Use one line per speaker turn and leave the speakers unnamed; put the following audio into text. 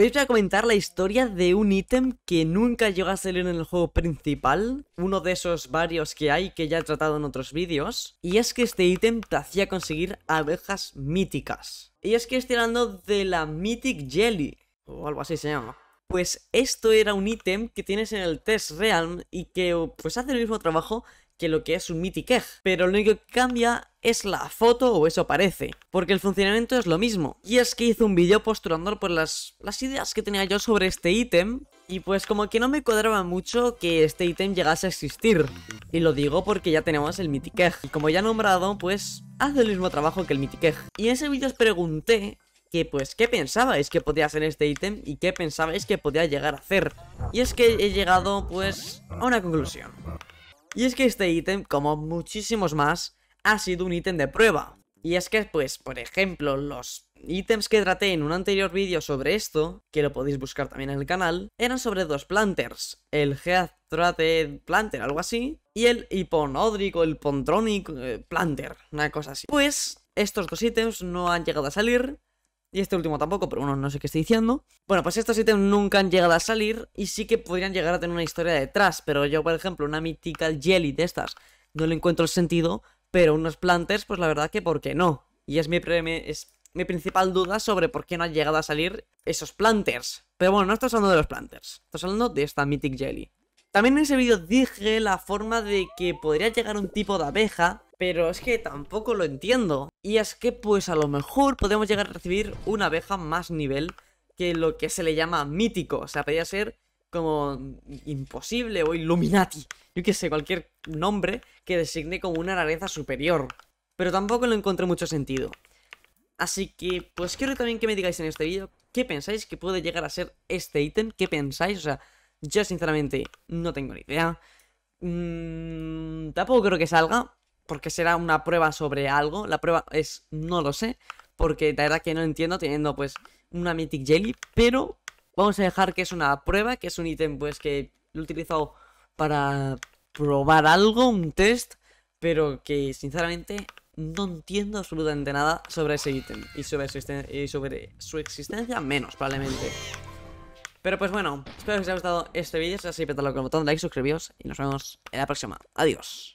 Hoy os voy a comentar la historia de un ítem que nunca llegó a salir en el juego principal, uno de esos varios que hay que ya he tratado en otros vídeos, y es que este ítem te hacía conseguir abejas míticas. Y es que estoy hablando de la Mythic Jelly, o algo así se llama. Pues esto era un ítem que tienes en el Test Realm y que pues hace el mismo trabajo que lo que es un Mythic pero lo único que cambia es la foto o eso parece, porque el funcionamiento es lo mismo. Y es que hice un vídeo postulando por las, las ideas que tenía yo sobre este ítem, y pues como que no me cuadraba mucho que este ítem llegase a existir. Y lo digo porque ya tenemos el Mythic y como ya he nombrado, pues hace el mismo trabajo que el Mythic Y en ese vídeo os pregunté que pues qué pensabais que podía ser este ítem y qué pensabais que podía llegar a hacer. Y es que he llegado pues a una conclusión. Y es que este ítem, como muchísimos más, ha sido un ítem de prueba. Y es que, pues, por ejemplo, los ítems que traté en un anterior vídeo sobre esto, que lo podéis buscar también en el canal, eran sobre dos planters, el Heath Planter, algo así, y el hiponódrico el Pondronic eh, Planter, una cosa así. Pues, estos dos ítems no han llegado a salir, y este último tampoco, pero uno no sé qué estoy diciendo. Bueno, pues estos ítems nunca han llegado a salir y sí que podrían llegar a tener una historia detrás. Pero yo, por ejemplo, una Mythical Jelly de estas no le encuentro el sentido, pero unos planters, pues la verdad que por qué no. Y es mi, mi principal duda sobre por qué no han llegado a salir esos planters. Pero bueno, no estoy hablando de los planters, estoy hablando de esta Mythic Jelly. También en ese vídeo dije la forma de que podría llegar un tipo de abeja pero es que tampoco lo entiendo. Y es que pues a lo mejor podemos llegar a recibir una abeja más nivel que lo que se le llama mítico. O sea, podría ser como imposible o Illuminati. Yo qué sé, cualquier nombre que designe como una rareza superior. Pero tampoco lo encontré mucho sentido. Así que pues quiero también que me digáis en este vídeo qué pensáis que puede llegar a ser este ítem. ¿Qué pensáis? O sea, yo sinceramente no tengo ni idea. Mm, tampoco creo que salga, porque será una prueba sobre algo. La prueba es, no lo sé, porque la verdad que no entiendo teniendo pues una Mythic Jelly, pero vamos a dejar que es una prueba, que es un ítem pues que lo he utilizado para probar algo, un test, pero que sinceramente no entiendo absolutamente nada sobre ese ítem y sobre su, existencia menos probablemente. Pero pues bueno, espero que os haya gustado este vídeo. Si es así, petadlo con el botón de like, suscribíos y nos vemos en la próxima. Adiós.